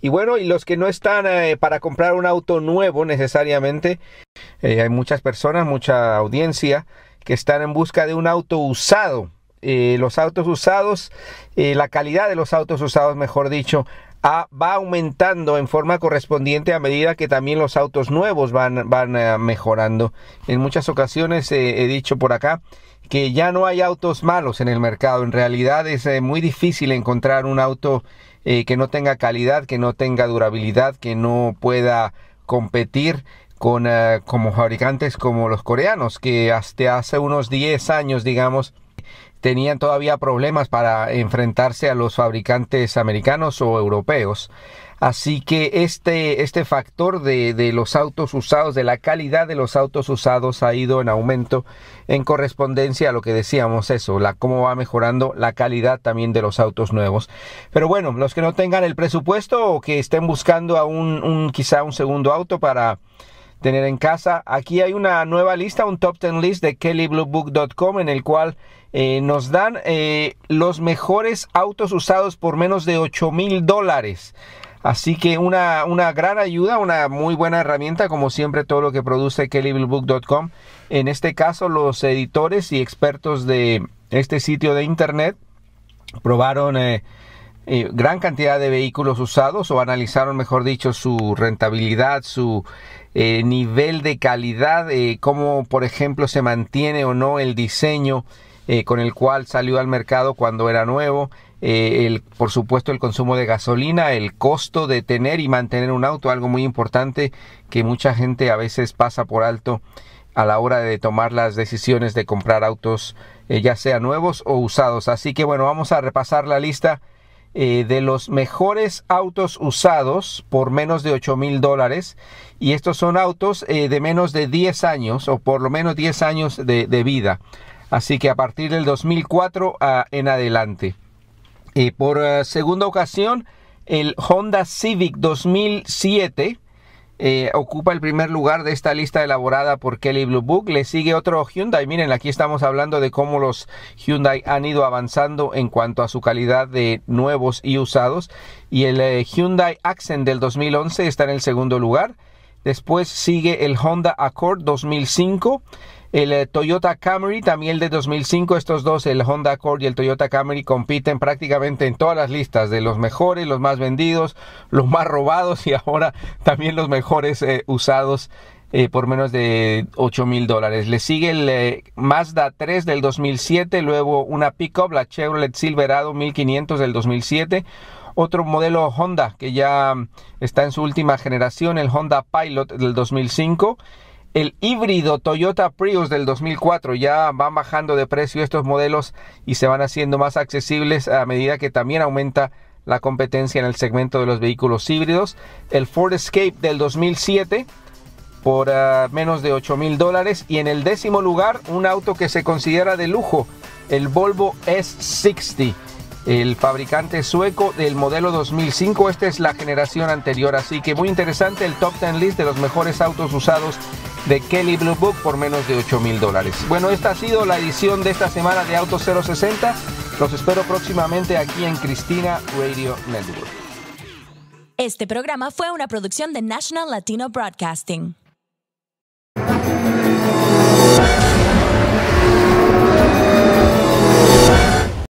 Y bueno, y los que no están eh, para comprar un auto nuevo necesariamente, eh, hay muchas personas, mucha audiencia que están en busca de un auto usado. Eh, los autos usados, la calidad de los autos usados, mejor dicho, va aumentando en forma correspondiente a medida que también los autos nuevos van, van mejorando. En muchas ocasiones he dicho por acá que ya no hay autos malos en el mercado. En realidad es eh, muy difícil encontrar un auto eh, que no tenga calidad, que no tenga durabilidad, que no pueda competir con eh, como fabricantes como los coreanos, que hasta hace unos 10 años, digamos, tenían todavía problemas para enfrentarse a los fabricantes americanos o europeos. Así que este, este factor de, los autos usados, de la calidad de los autos usados ha ido en aumento en correspondencia a lo que decíamos eso, la, cómo va mejorando la calidad también de los autos nuevos. Pero bueno, los que no tengan el presupuesto o que estén buscando a un, un quizá un segundo auto para tener en casa. Aquí hay una nueva lista, un top 10 list de kellybluebook.com en el cual eh, nos dan eh, los mejores autos usados por menos de 8 mil dólares. Así que una, una, gran ayuda, una muy buena herramienta, como siempre todo lo que produce kellybluebook.com. En este caso, los editores y expertos de este sitio de internet probaron... Eh, eh, gran cantidad de vehículos usados o analizaron, mejor dicho, su rentabilidad, su eh, nivel de calidad, eh, cómo, por ejemplo, se mantiene o no el diseño con el cual salió al mercado cuando era nuevo, el, por supuesto el consumo de gasolina, el costo de tener y mantener un auto, algo muy importante que mucha gente a veces pasa por alto a la hora de tomar las decisiones de comprar autos, ya sea nuevos o usados. Así que bueno, vamos a repasar la lista eh, de los mejores autos usados por menos de 8 mil dólares. Y estos son autos eh, de menos de 10 años o por lo menos 10 años de, vida. Así que a partir del 2004 ah, en adelante. y eh, por ah, segunda ocasión, el Honda Civic 2007 eh, ocupa el primer lugar de esta lista elaborada por Kelly Blue Book. Le sigue otro Hyundai. Miren, aquí estamos hablando de cómo los Hyundai han ido avanzando en cuanto a su calidad de nuevos y usados. Y el eh, Hyundai Accent del 2011 está en el segundo lugar. Después sigue el Honda Accord 2005 el eh, Toyota Camry, también el de 2005. Estos dos, el Honda Accord y el Toyota Camry, compiten prácticamente en todas las listas de los mejores, los más vendidos, los más robados y ahora también los mejores eh, usados. Eh, por menos de 8 mil dólares. Le sigue el Mazda 3 del 2007, luego una pickup, la Chevrolet Silverado 1500 del 2007 otro modelo Honda que ya está en su última generación, el Honda Pilot del 2005 el híbrido Toyota Prius del 2004. Ya van bajando de precio estos modelos y se van haciendo más accesibles a medida que también aumenta la competencia en el segmento de los vehículos híbridos. El Ford Escape del 2007 por ah, menos de 8 mil dólares. Y en el décimo lugar, un auto que se considera de lujo, el Volvo S60. El fabricante sueco del modelo 2005, esta es la generación anterior, así que muy interesante el top 10 list de los mejores autos usados de Kelly Blue Book por menos de 8 mil dólares. Bueno, esta ha sido la edición de esta semana de Auto 060. Los espero próximamente aquí en Cristina Radio Network. Este programa fue una producción de National Latino Broadcasting.